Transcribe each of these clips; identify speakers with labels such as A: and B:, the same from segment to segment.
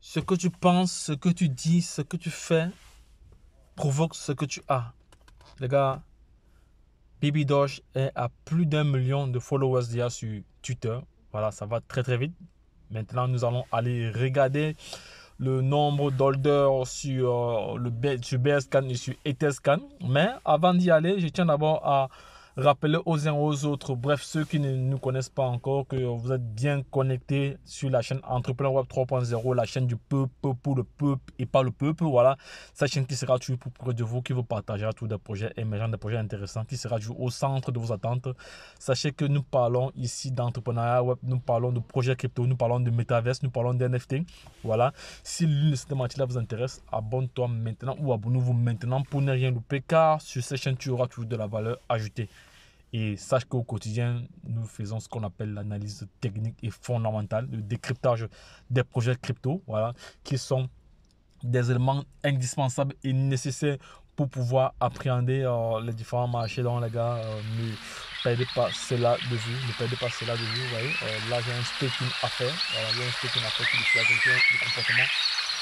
A: Ce que tu penses, ce que tu dis, ce que tu fais provoque ce que tu as. Les gars, Baby Doge est à plus d'un million de followers déjà sur Twitter. Voilà, ça va très très vite. Maintenant, nous allons aller regarder le nombre d'holders sur, euh, sur BSCAN et sur ETSCAN. Mais avant d'y aller, je tiens d'abord à Rappelez aux uns aux autres, bref, ceux qui ne nous connaissent pas encore, que vous êtes bien connectés sur la chaîne Entrepreneur Web 3.0, la chaîne du peuple pour le peuple et pas le peuple. Voilà, cette chaîne qui sera toujours pour près de vous, qui vous partagera tous des projets émergents, des projets intéressants, qui sera toujours au centre de vos attentes. Sachez que nous parlons ici d'entrepreneuriat web, nous parlons de projets crypto, nous parlons de métaverse, nous parlons d'NFT. Voilà, si l'une de ces thématiques-là vous intéresse, abonne-toi maintenant ou abonnez-vous maintenant pour ne rien louper car sur cette chaîne tu auras toujours de la valeur ajoutée. Et sache qu'au quotidien, nous faisons ce qu'on appelle l'analyse technique et fondamentale, le décryptage des projets crypto, voilà, qui sont des éléments indispensables et nécessaires pour pouvoir appréhender euh, les différents marchés. Donc, les gars, euh, ne perdez pas cela de vue. Ne perdez pas cela de vue. Vous euh, là, j'ai un staking à faire. j'ai un staking à faire qui comportement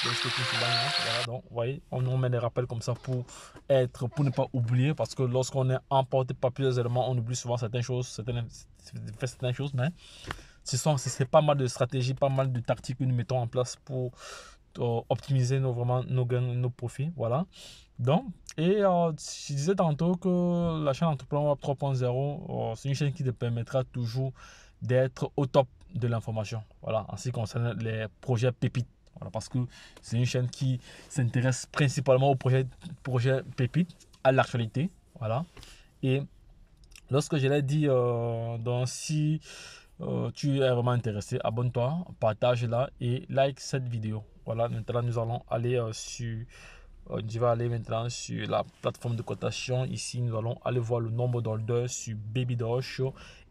A: Hein, donc, vous voyez, on, nous met des rappels comme ça pour, être, pour ne pas oublier, parce que lorsqu'on est emporté par plusieurs éléments, on oublie souvent certaines choses, certaines, certaines choses, mais c'est pas mal de stratégies, pas mal de tactiques que nous mettons en place pour euh, optimiser nos, vraiment, nos gains, nos profits. Voilà. Donc, et euh, je disais tantôt que la chaîne Entrepreneur 3.0, c'est une chaîne qui te permettra toujours d'être au top de l'information. Voilà, en ce qui concerne les projets pépites parce que c'est une chaîne qui s'intéresse principalement au projet, projet Pépite, à l'actualité. Voilà. Et lorsque je l'ai dit, euh, si euh, tu es vraiment intéressé, abonne-toi, partage-la et like cette vidéo. Voilà, maintenant nous allons aller euh, sur. je vais aller maintenant sur la plateforme de cotation. Ici, nous allons aller voir le nombre d'ordres sur Baby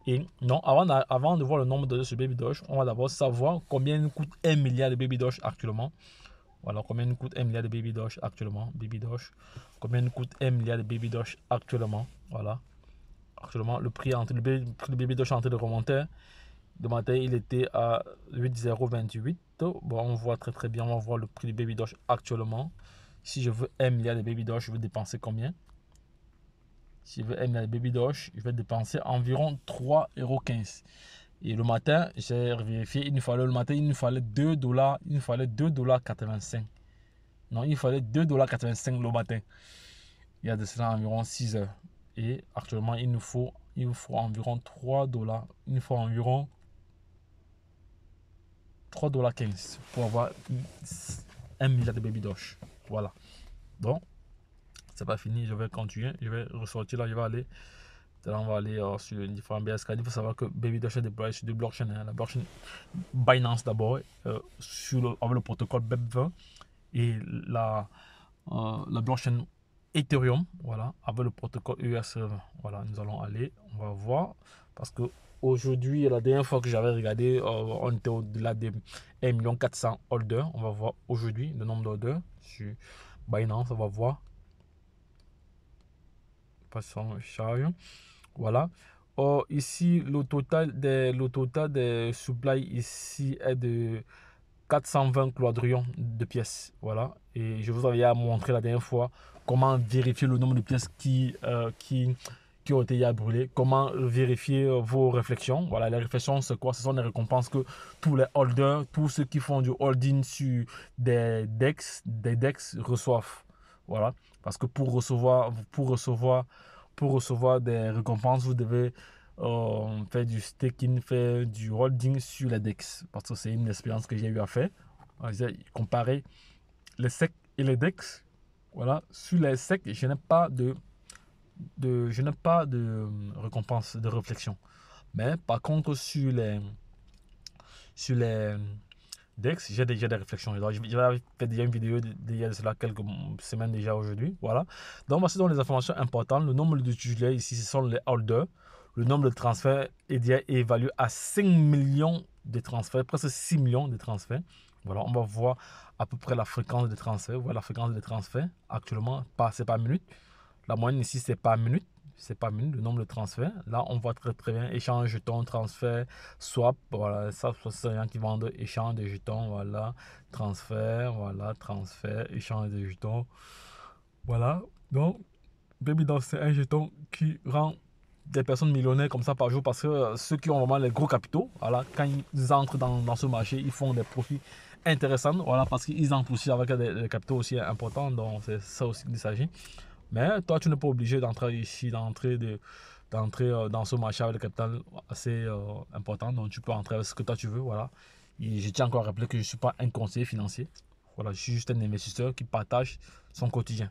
A: et non, avant, avant de voir le nombre de ce Baby Doge, on va d'abord savoir combien coûte 1 milliard de Baby Doge actuellement. Voilà, combien coûte 1 milliard de Baby Doge actuellement. Baby Doge. Combien coûte 1 milliard de Baby Doge actuellement. Voilà. Actuellement, le prix, entre, baby, le Doge est en train de remonter. matin, il était à 8,028. Bon, on voit très très bien, on voir le prix du Baby Doge actuellement. Si je veux 1 milliard de Baby Doge, je veux dépenser combien si je veux aimer baby doche, je vais dépenser environ 3,15 euros. Et le matin, j'ai vérifié, il nous fallait le matin, il nous fallait 2 dollars, il nous fallait 85 Non, il fallait 2 dollars 85 le matin. Il y a de cela environ 6 heures. Et actuellement, il nous faut, il nous faut environ 3 dollars. Il nous faut environ 15 pour avoir 1 milliard de baby dosh. Voilà. Donc, c'est pas fini, je vais continuer, je vais ressortir là, je vais aller. Là, on va aller euh, sur différente BSK. Il faut savoir que Baby est déployé sur deux blockchains. Hein, la blockchain Binance d'abord, euh, sur le, avec le protocole BEP20 et la, euh, la blockchain Ethereum, voilà, avec le protocole e US20. Euh, voilà, nous allons aller, on va voir. Parce que aujourd'hui, la dernière fois que j'avais regardé, on était au-delà des 1 400 holders. On va voir aujourd'hui le nombre d'holders sur Binance, on va voir passant chariot. Voilà. Or, ici, le total des, le total des supply ici est de 420 quadrillons de pièces. Voilà. Et je vous avais montré la dernière fois comment vérifier le nombre de pièces qui, euh, qui, qui ont été à brûler. Comment vérifier vos réflexions. Voilà, les réflexions, c'est quoi Ce sont les récompenses que tous les holders, tous ceux qui font du holding sur des decks des decks reçoivent. Voilà. Parce que pour recevoir, pour recevoir, pour recevoir des récompenses, vous devez euh, faire du staking, faire du holding sur dex Parce que c'est une expérience que j'ai eu à faire. Ah, comparer les SEC et les DEX. Voilà. Sur les SEC, je n'ai pas de, de, je n'ai pas de euh, récompense, de réflexion. Mais par contre, sur les, sur les Dex, j'ai déjà des réflexions. J'ai fait déjà une vidéo il y a cela quelques semaines déjà aujourd'hui. Voilà. Donc, voici donc les informations importantes. Le nombre de titulaires ici, ce sont les holders. Le nombre de transferts est évalué à 5 millions de transferts, presque 6 millions de transferts. Voilà, on va voir à peu près la fréquence des transferts Voilà la fréquence des transferts actuellement, c'est par minute. La moyenne ici, c'est par minute c'est pas minime, le nombre de transferts. Là, on voit très très bien échange jetons, transfert, swap, voilà, ça, c'est les qui vendent échange de jetons, voilà, transfert, voilà, transfert, échange de jetons. Voilà, donc, Baby dans c'est un jeton qui rend des personnes millionnaires comme ça par jour parce que euh, ceux qui ont vraiment les gros capitaux, voilà, quand ils entrent dans, ce marché, ils font des profits intéressants, voilà, parce qu'ils entrent aussi avec des, des capitaux aussi importants, donc c'est ça aussi qu'il s'agit. Mais toi, tu n'es pas obligé d'entrer ici, d'entrer de d'entrer euh, dans ce marché avec le capital assez euh, important. Donc, tu peux entrer avec ce que toi tu veux. Voilà. Et je tiens encore à rappeler que je ne suis pas un conseiller financier. Voilà, je suis juste un investisseur qui partage son quotidien.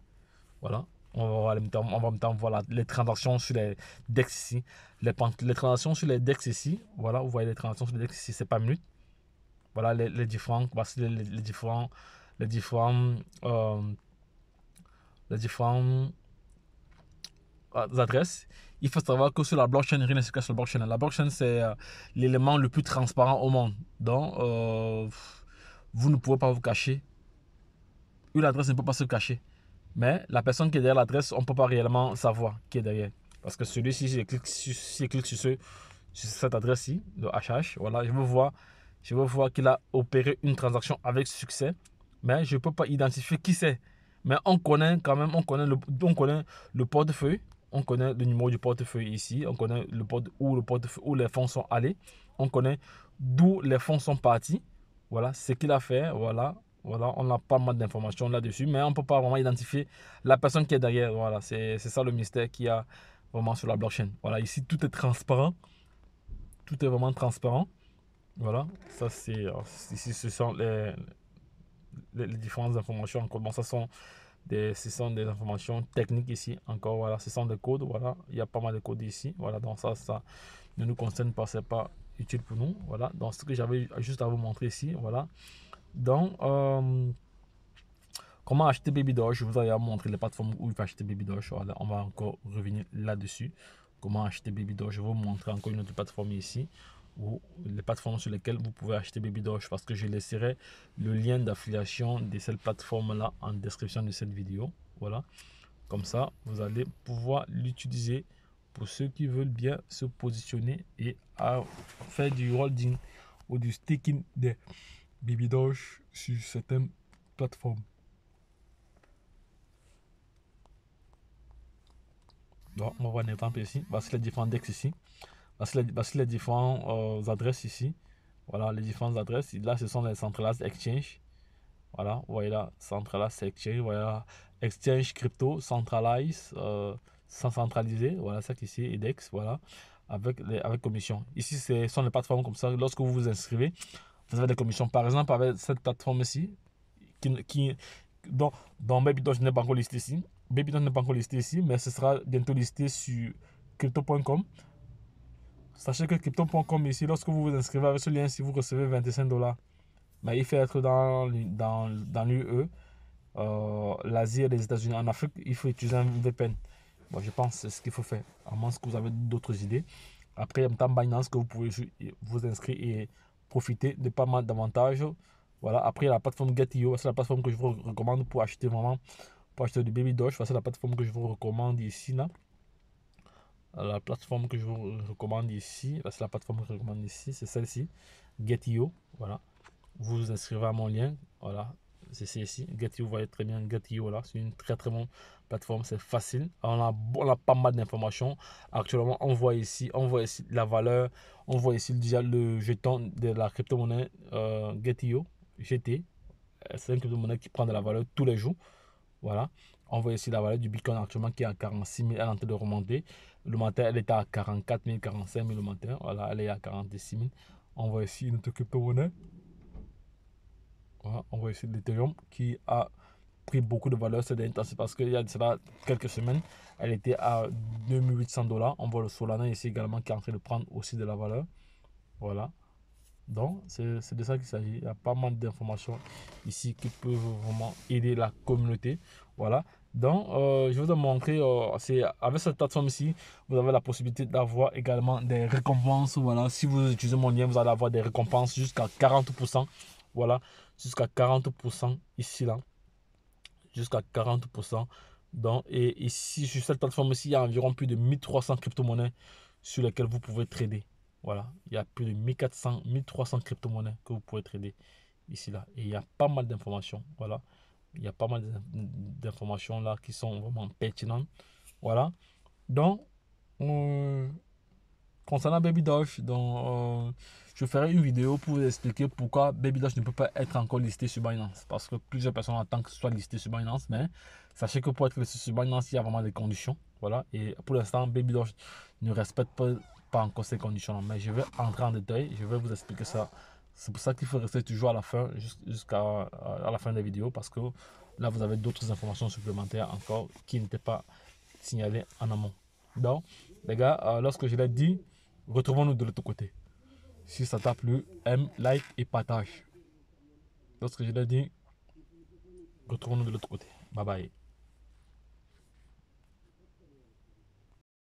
A: Voilà. On va, on va temps, voilà, les transactions sur les DEX ici. Les, les, transactions sur les DEX ici. Voilà, vous voyez les transactions sur les DEX ici, c'est pas minute Voilà les, les différents, les, les, différents, les différents, euh, les différentes adresses, il faut savoir que sur la blockchain, rien ne se cache sur la blockchain. La blockchain, c'est euh, l'élément le plus transparent au monde. Donc, euh, vous ne pouvez pas vous cacher. Une adresse ne peut pas se cacher. Mais la personne qui est derrière l'adresse, on ne peut pas réellement savoir qui est derrière. Parce que celui-ci, si je clique sur, cette adresse-ci, le HH, voilà, je veux je veux voir qu'il a opéré une transaction avec succès. Mais je ne peux pas identifier qui c'est. Mais on connaît quand même, on connaît le, on connaît le portefeuille, on connaît le numéro du portefeuille ici, on connaît le où, le portefeuille, où les fonds sont allés, on connaît d'où les fonds sont partis, voilà, ce qu'il a fait, voilà, voilà, on a pas mal d'informations là-dessus, mais on ne peut pas vraiment identifier la personne qui est derrière, voilà, c'est ça le mystère qu'il y a vraiment sur la blockchain. Voilà, ici tout est transparent, tout est vraiment transparent, voilà, ça c'est, ici ce sont les les, différentes informations encore. ça sont des, ce sont des informations techniques ici encore. Voilà, ce sont des codes. Voilà, il y a pas mal de codes ici. Voilà, donc ça, ça ne nous concerne pas, c'est pas utile pour nous. Voilà, donc ce que j'avais juste à vous montrer ici. Voilà, donc euh, comment acheter Babydosh. Je vous avais montré les plateformes où il faut acheter Babydosh. on va encore revenir là-dessus. Comment acheter Babydosh. Je vais vous montrer encore une autre plateforme ici ou les plateformes sur lesquelles vous pouvez acheter Baby parce que je laisserai le lien d'affiliation de cette plateforme là en description de cette vidéo. Voilà, comme ça vous allez pouvoir l'utiliser pour ceux qui veulent bien se positionner et à faire du holding ou du sticking des Baby sur certaines plateformes. Donc, on va un exemple ici, voici les différents decks ici les, les différentes adresses ici. Voilà, les différentes adresses. Là, ce sont les Centralast Exchange. Voilà, vous voyez là, centralized Exchange. Voilà, Exchange Crypto, Centralize, euh, sans centraliser. Voilà, ça ici, index Voilà, avec, les, avec commission. Ici, c'est sont les plateformes comme ça. Lorsque vous vous inscrivez, vous avez des commissions. Par exemple, avec cette plateforme ici, qui, qui dans, dans je n'ai pas encore listé ici. Babydoge n'est pas encore listé ici, mais ce sera bientôt listé sur crypto.com. Sachez que crypto.com ici, lorsque vous vous inscrivez avec ce lien, si vous recevez 25 dollars, ben, il faut être dans, dans, dans l'UE, euh, l'Asie et les États-Unis. En Afrique, il faut utiliser un VPN. Bon, je pense que c'est ce qu'il faut faire, à moins que vous avez d'autres idées. Après, il y a un temps Binance que vous pouvez vous inscrire et profiter de pas mal d'avantages. Voilà, après, la plateforme Get.io, c'est la plateforme que je vous recommande pour acheter vraiment, pour acheter du Baby C'est la plateforme que je vous recommande ici, là la plateforme que je vous recommande ici, bah, c'est la plateforme que je recommande ici, c'est celle-ci, Get.io, voilà. Vous vous inscrivez à mon lien, voilà, c'est celle-ci, Get.io, vous voyez très bien Get.io là, c'est une très très bonne plateforme, c'est facile, on a, on a pas mal d'informations, actuellement on voit ici, on voit ici la valeur, on voit ici déjà le jeton de la crypto-monnaie euh, Get.io, GT, euh, c'est une crypto-monnaie qui prend de la valeur tous les jours, voilà. On voit ici la valeur du Bitcoin actuellement qui est à 46 000. Elle est en train de remonter. Le matin, elle était à 44 000, 45 000 le matin. Voilà, elle est à 46 000. On voit ici notre crypto-monnaie. Voilà, on voit ici l'Ethereum qui a pris beaucoup de valeur ces derniers temps. C'est parce qu'il y a quelques semaines, elle était à 2800 dollars. On voit le Solana ici également qui est en train de prendre aussi de la valeur. Voilà. Donc, c'est de ça qu'il s'agit. Il y a pas mal d'informations ici qui peuvent vraiment aider la communauté. Voilà. Donc, euh, je vais vous montrer, euh, avec cette plateforme ici, vous avez la possibilité d'avoir également des récompenses. Voilà, si vous utilisez mon lien, vous allez avoir des récompenses jusqu'à 40%. Voilà, jusqu'à 40% ici, là. Jusqu'à 40%. Donc, et ici, sur cette plateforme-ci, il y a environ plus de 1300 crypto-monnaies sur lesquelles vous pouvez trader. Voilà, il y a plus de 1400, 1300 crypto-monnaies que vous pouvez trader ici, là. Et il y a pas mal d'informations. Voilà. Il y a pas mal d'informations là qui sont vraiment pertinentes. Voilà. Donc, euh, concernant Baby Doge, donc, euh, je ferai une vidéo pour vous expliquer pourquoi Baby ne peut pas être encore listé sur Binance. Parce que plusieurs personnes attendent que ce soit listé sur Binance, mais sachez que pour être listé sur Binance, il y a vraiment des conditions. Voilà. Et pour l'instant, Baby ne respecte pas, pas encore ces conditions. -là. Mais je vais entrer en détail, je vais vous expliquer ça c'est pour ça qu'il faut rester toujours à la fin, jusqu'à la fin de la vidéo, parce que là, vous avez d'autres informations supplémentaires encore qui n'étaient pas signalées en amont. Donc, les gars, euh, lorsque je l'ai dit, retrouvons-nous de l'autre côté. Si ça t'a plu, aime, like et partage. Lorsque je l'ai dit, retrouvons-nous de l'autre côté. Bye bye.